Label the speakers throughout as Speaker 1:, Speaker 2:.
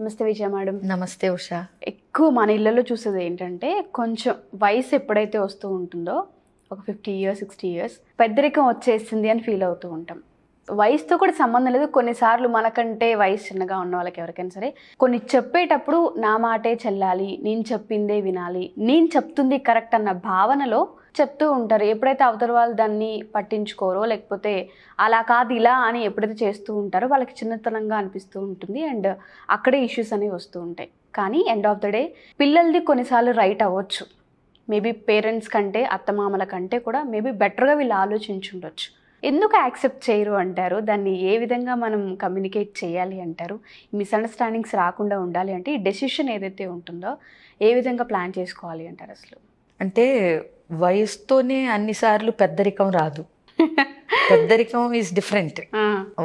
Speaker 1: నమస్తే విజయ మేడం
Speaker 2: నమస్తే ఉషా
Speaker 1: ఎక్కువ మన ఇళ్లలో చూసేది ఏంటంటే కొంచెం వయసు ఎప్పుడైతే వస్తూ ఉంటుందో ఒక ఫిఫ్టీ ఇయర్స్ సిక్స్టీ ఇయర్స్ పెద్దరికం వచ్చేసింది అని ఫీల్ అవుతూ ఉంటాం వయసుతో కూడా సంబంధం లేదు కొన్నిసార్లు మనకంటే వయసు చిన్నగా ఉన్న వాళ్ళకి ఎవరికైనా సరే కొన్ని చెప్పేటప్పుడు నా మాటే చెల్లాలి నేను చెప్పిందే వినాలి నేను చెప్తుంది కరెక్ట్ అన్న భావనలో చెప్తూ ఉంటారు ఎప్పుడైతే అవతల వాళ్ళు దాన్ని పట్టించుకోరో లేకపోతే అలా కాదు ఇలా అని ఎప్పుడైతే చేస్తూ ఉంటారో వాళ్ళకి చిన్నతనంగా అనిపిస్తూ ఉంటుంది అండ్ అక్కడే ఇష్యూస్ అనేవి వస్తూ ఉంటాయి కానీ ఎండ్ ఆఫ్ ద డే పిల్లలది కొన్నిసార్లు రైట్ అవ్వచ్చు మేబీ పేరెంట్స్ కంటే అత్తమామల కంటే కూడా మేబీ బెటర్గా వీళ్ళు ఆలోచించుండొచ్చు ఎందుకు యాక్సెప్ట్ చేయరు అంటారు దాన్ని ఏ విధంగా మనం కమ్యూనికేట్ చేయాలి అంటారు మిస్అండర్స్టాండింగ్స్ రాకుండా ఉండాలి అంటే ఈ డెసిషన్ ఏదైతే ఉంటుందో ఏ విధంగా ప్లాన్ చేసుకోవాలి అంటారు అసలు
Speaker 2: అంటే వయసుతోనే అన్నిసార్లు పెద్దరికం రాదు పెద్దరికం ఈజ్ డిఫరెంట్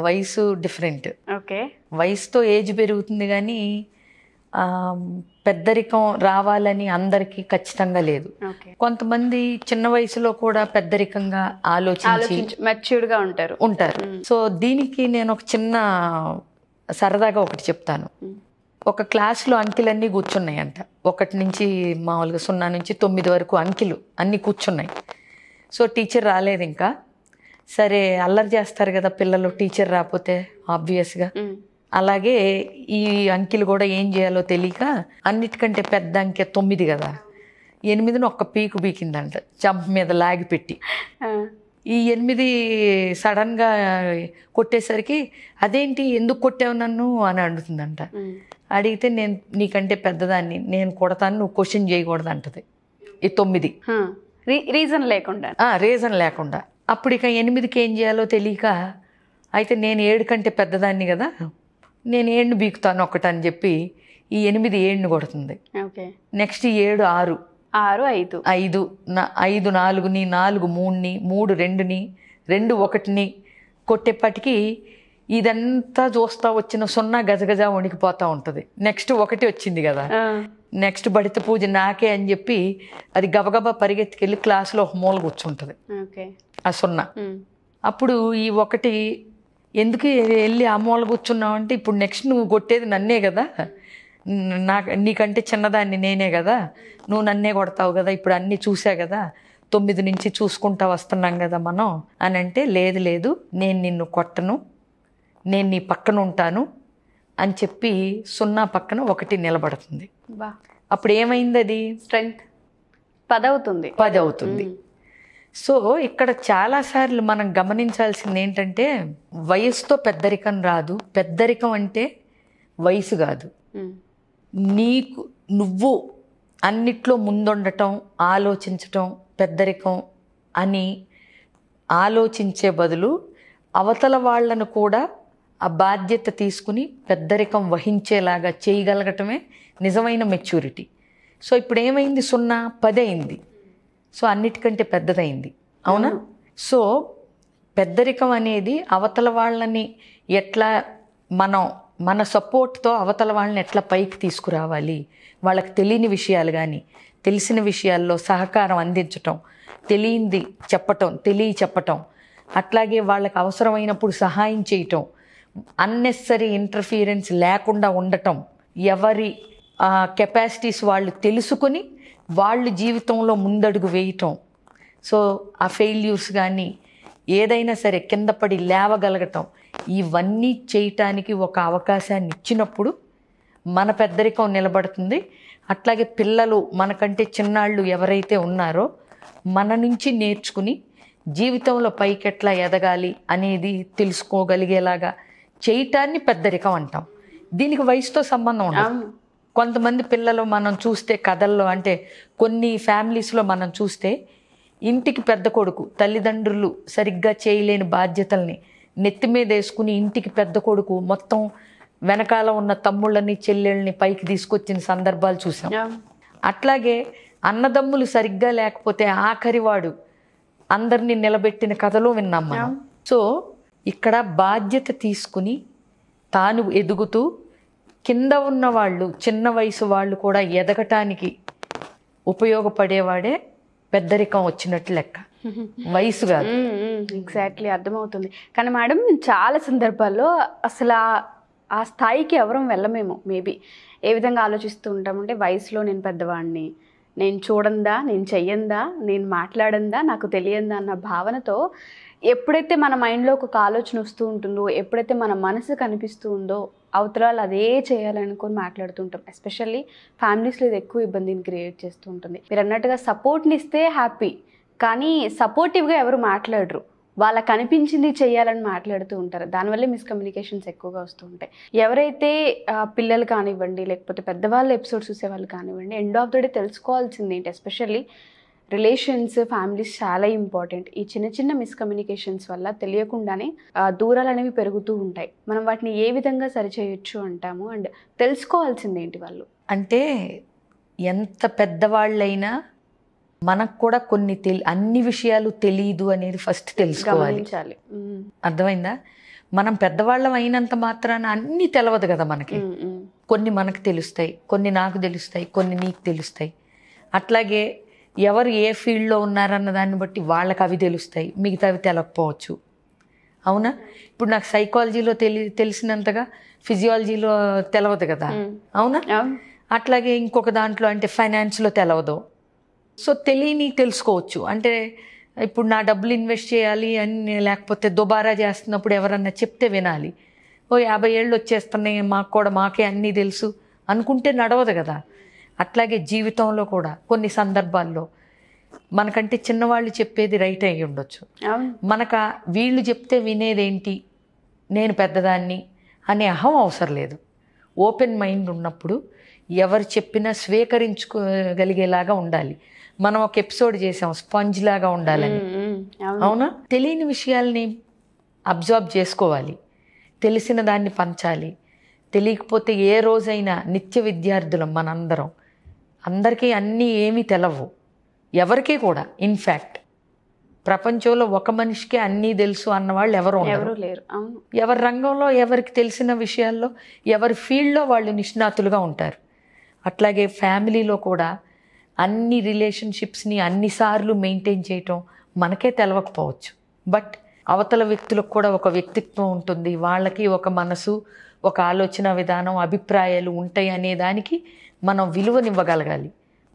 Speaker 2: వయసు డిఫరెంట్ ఓకే వయసుతో ఏజ్ పెరుగుతుంది కానీ పెద్దరికం రావాలని అందరికీ ఖచ్చితంగా లేదు కొంతమంది చిన్న వయసులో కూడా పెద్దరికంగా ఆలోచించి మెచ్యూర్డ్గా ఉంటారు ఉంటారు సో దీనికి నేను ఒక చిన్న సరదాగా ఒకటి చెప్తాను ఒక క్లాస్లో అంకిల్ అన్నీ కూర్చున్నాయంట ఒకటి నుంచి మామూలుగా సున్నా నుంచి తొమ్మిది వరకు అంకిలు అన్నీ కూర్చున్నాయి సో టీచర్ రాలేదు ఇంకా సరే అల్లరి చేస్తారు కదా పిల్లలు టీచర్ రాకపోతే ఆబ్వియస్గా అలాగే ఈ అంకిలు కూడా ఏం చేయాలో తెలియక అన్నిటికంటే పెద్ద అంకె తొమ్మిది కదా ఎనిమిదిని ఒక్క పీకు పీకిందంట జంప్ మీద లాగి పెట్టి ఈ ఎనిమిది సడన్గా కొట్టేసరికి అదేంటి ఎందుకు కొట్టావు నన్ను అని అడుగుతుందంట అడిగితే నేను నీకంటే పెద్దదాన్ని నేను కొడతాను నువ్వు క్వశ్చన్ చేయకూడదు అంటది ఈ తొమ్మిది రీజన్ లేకుండా రీజన్ లేకుండా అప్పుడు ఇక ఎనిమిదికి ఏం చేయాలో తెలియక అయితే నేను ఏడు కంటే పెద్దదాన్ని కదా నేను ఏడుని బీకుతాను ఒకటని చెప్పి ఈ ఎనిమిది ఏడుని కొడుతుంది నెక్స్ట్ ఏడు ఆరు ఆరు ఐదు ఐదు ఐదు నాలుగుని నాలుగు మూడుని మూడు రెండుని రెండు ఒకటిని కొట్టేప్పటికీ ఇదంతా చూస్తా వచ్చిన సున్నా గజగజ వణికిపోతూ ఉంటుంది నెక్స్ట్ ఒకటి వచ్చింది కదా నెక్స్ట్ బడిత పూజ నాకే అని చెప్పి అది గబగబా పరిగెత్తికెళ్ళి క్లాస్లో ఒక మూల కూర్చుంటుంది ఆ సున్నా అప్పుడు ఈ ఒకటి ఎందుకు వెళ్ళి ఆ మూల కూర్చున్నావు అంటే ఇప్పుడు నెక్స్ట్ నువ్వు కొట్టేది నన్నే కదా నా నీకంటే చిన్నదాన్ని నేనే కదా నువ్వు నన్నే కొడతావు కదా ఇప్పుడు అన్నీ చూసా కదా తొమ్మిది నుంచి చూసుకుంటా వస్తున్నాం కదా మనం అని అంటే లేదు లేదు నేను నిన్ను కొట్టను నేను నీ పక్కన ఉంటాను అని చెప్పి సున్నా పక్కన ఒకటి నిలబడుతుంది అప్పుడు ఏమైంది అది స్ట్రెంగ్త్ పది అవుతుంది సో ఇక్కడ చాలాసార్లు మనం గమనించాల్సింది ఏంటంటే వయసుతో పెద్దరికం రాదు పెద్దరికం అంటే వయసు కాదు నీకు నువ్వు అన్నిట్లో ముందుండటం ఆలోచించటం పెద్దరికం అని ఆలోచించే బదులు అవతల వాళ్లను కూడా ఆ బాధ్యత తీసుకుని పెద్దరికం వహించేలాగా చేయగలగటమే నిజమైన మెచ్యూరిటీ సో ఇప్పుడు ఏమైంది సున్నా పది అయింది సో అన్నిటికంటే పెద్దదైంది అవునా సో పెద్దరికం అనేది అవతల వాళ్ళని ఎట్లా మనం మన సపోర్ట్తో అవతల వాళ్ళని ఎట్లా పైకి తీసుకురావాలి వాళ్ళకి తెలియని విషయాలు కానీ తెలిసిన విషయాల్లో సహకారం అందించటం తెలియంది చెప్పటం తెలియ చెప్పటం అట్లాగే వాళ్ళకి అవసరమైనప్పుడు సహాయం చేయటం అన్నెసరీ ఇంటర్ఫీరెన్స్ లేకుండా ఉండటం ఎవరి కెపాసిటీస్ వాళ్ళు తెలుసుకొని వాళ్ళు జీవితంలో ముందడుగు వేయటం సో ఆ ఫెయిల్యూర్స్ కానీ ఏదైనా సరే కింద పడి లేవగలగటం ఇవన్నీ చేయటానికి ఒక అవకాశాన్ని ఇచ్చినప్పుడు మన పెద్దరికం నిలబడుతుంది అట్లాగే పిల్లలు మనకంటే చిన్నాళ్ళు ఎవరైతే ఉన్నారో మన నుంచి నేర్చుకుని జీవితంలో పైకెట్లా ఎదగాలి అనేది తెలుసుకోగలిగేలాగా చేయటాన్ని పెద్దరికం అంటాం దీనికి వయసుతో సంబంధం ఉండదు కొంతమంది పిల్లలు మనం చూస్తే కథల్లో అంటే కొన్ని ఫ్యామిలీస్లో మనం చూస్తే ఇంటికి పెద్ద కొడుకు తల్లిదండ్రులు సరిగ్గా చేయలేని బాధ్యతల్ని నెత్తి మీద వేసుకుని ఇంటికి పెద్ద కొడుకు మొత్తం వెనకాల ఉన్న తమ్ముళ్ళని చెల్లెళ్ళని పైకి తీసుకొచ్చిన సందర్భాలు చూసాం అట్లాగే అన్నదమ్ములు సరిగ్గా లేకపోతే ఆఖరివాడు అందరినీ నిలబెట్టిన కథలో విన్నాం మనం సో ఇక్కడ బాధ్యత తీసుకుని తాను ఎదుగుతూ కింద ఉన్న వాళ్ళు చిన్న వయసు వాళ్ళు కూడా ఎదగటానికి ఉపయోగపడేవాడే పెద్దరికం వచ్చినట్టు లెక్క
Speaker 1: వయసు కాదు ఎగ్జాక్ట్లీ అర్థమవుతుంది కానీ మేడం చాలా సందర్భాల్లో అసలు ఆ స్థాయికి ఎవరం వెళ్ళమేమో మేబీ ఏ విధంగా ఆలోచిస్తూ ఉంటామంటే వయసులో నేను పెద్దవాడిని నేను చూడందా నేను చెయ్యందా నేను మాట్లాడందా నాకు తెలియందా అన్న భావనతో ఎప్పుడైతే మన మైండ్లో ఒక ఆలోచన వస్తూ ఉంటుందో ఎప్పుడైతే మన మనసు కనిపిస్తూ ఉందో అవతల అదే చేయాలనుకొని మాట్లాడుతుంటాం ఎస్పెషల్లీ ఫ్యామిలీస్లో ఇది ఎక్కువ ఇబ్బందిని క్రియేట్ చేస్తూ ఉంటుంది మీరు అన్నట్టుగా సపోర్ట్ని ఇస్తే హ్యాపీ కానీ సపోర్టివ్గా ఎవరు మాట్లాడరు వాళ్ళ అనిపించింది చేయాలని మాట్లాడుతూ ఉంటారు దానివల్లే మిస్కమ్యూనికేషన్స్ ఎక్కువగా వస్తూ ఉంటాయి ఎవరైతే పిల్లలు కానివ్వండి లేకపోతే పెద్దవాళ్ళు ఎపిసోడ్స్ చూసేవాళ్ళు కానివ్వండి ఎండ్ ఆఫ్ ద డే తెలుసుకోవాల్సింది ఏంటి ఎస్పెషల్లీ రిలేషన్స్ ఫ్యామిలీస్ చాలా ఇంపార్టెంట్ ఈ చిన్న చిన్న మిస్కమ్యూనికేషన్స్ వల్ల తెలియకుండానే దూరాలు అనేవి పెరుగుతూ ఉంటాయి మనం వాటిని ఏ విధంగా సరిచేయొచ్చు అంటాము అండ్ తెలుసుకోవాల్సింది ఏంటి వాళ్ళు
Speaker 2: అంటే ఎంత పెద్దవాళ్ళైనా మనకు కూడా కొన్ని తెలి అన్ని విషయాలు తెలియదు అనేది ఫస్ట్ తెలుసుకోవాలి అర్థమైందా మనం పెద్దవాళ్ళం అయినంత మాత్రాన అన్ని తెలవదు కదా మనకి కొన్ని మనకు తెలుస్తాయి కొన్ని నాకు తెలుస్తాయి కొన్ని నీకు తెలుస్తాయి అట్లాగే ఎవరు ఏ ఫీల్డ్లో ఉన్నారన్న దాన్ని బట్టి వాళ్ళకి అవి తెలుస్తాయి మిగతావి తెలకపోవచ్చు అవునా ఇప్పుడు నాకు సైకాలజీలో తెలి తెలిసినంతగా ఫిజియాలజీలో తెలవదు కదా అవునా అట్లాగే ఇంకొక దాంట్లో అంటే ఫైనాన్స్లో తెలవదు సో తెలియని తెలుసుకోవచ్చు అంటే ఇప్పుడు నా డబ్బులు ఇన్వెస్ట్ చేయాలి అని లేకపోతే దుబారా చేస్తున్నప్పుడు ఎవరన్నా చెప్తే వినాలి ఓ యాభై ఏళ్ళు వచ్చేస్తున్నాయి మాకు కూడా మాకే అన్నీ తెలుసు అనుకుంటే నడవదు కదా అట్లాగే జీవితంలో కూడా కొన్ని సందర్భాల్లో మనకంటే చిన్నవాళ్ళు చెప్పేది రైట్ అయ్యి ఉండొచ్చు మనక వీళ్ళు చెప్తే వినేదేంటి నేను పెద్దదాన్ని అనే అహం అవసరం లేదు ఓపెన్ మైండ్ ఉన్నప్పుడు ఎవరు చెప్పినా స్వీకరించుకోగలిగేలాగా ఉండాలి మనం ఒక ఎపిసోడ్ చేసాం స్పంజ్ లాగా ఉండాలని అవునా తెలియని విషయాల్ని అబ్జర్వ్ చేసుకోవాలి తెలిసిన దాన్ని పంచాలి తెలియకపోతే ఏ రోజైనా నిత్య విద్యార్థులం మనందరం అందరికీ అన్నీ ఏమీ తెలవు ఎవరికీ కూడా ఇన్ఫ్యాక్ట్ ప్రపంచంలో ఒక మనిషికి అన్నీ తెలుసు అన్నవాళ్ళు ఎవరు ఎవరు లేరు ఎవరి రంగంలో ఎవరికి తెలిసిన విషయాల్లో ఎవరి ఫీల్డ్లో వాళ్ళు నిష్ణాతులుగా ఉంటారు అట్లాగే ఫ్యామిలీలో కూడా అన్ని రిలేషన్షిప్స్ని అన్నిసార్లు మెయింటైన్ చేయటం మనకే తెలవకపోవచ్చు బట్ అవతల వ్యక్తులకు కూడా ఒక వ్యక్తిత్వం ఉంటుంది వాళ్ళకి ఒక మనసు ఒక ఆలోచన విధానం అభిప్రాయాలు ఉంటాయి అనే దానికి మనం విలువనివ్వగలగాలి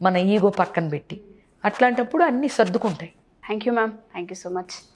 Speaker 2: మన ఈగో పక్కన పెట్టి అట్లాంటప్పుడు అన్నీ సర్దుకుంటాయి Thank you, ma'am. Thank you so much.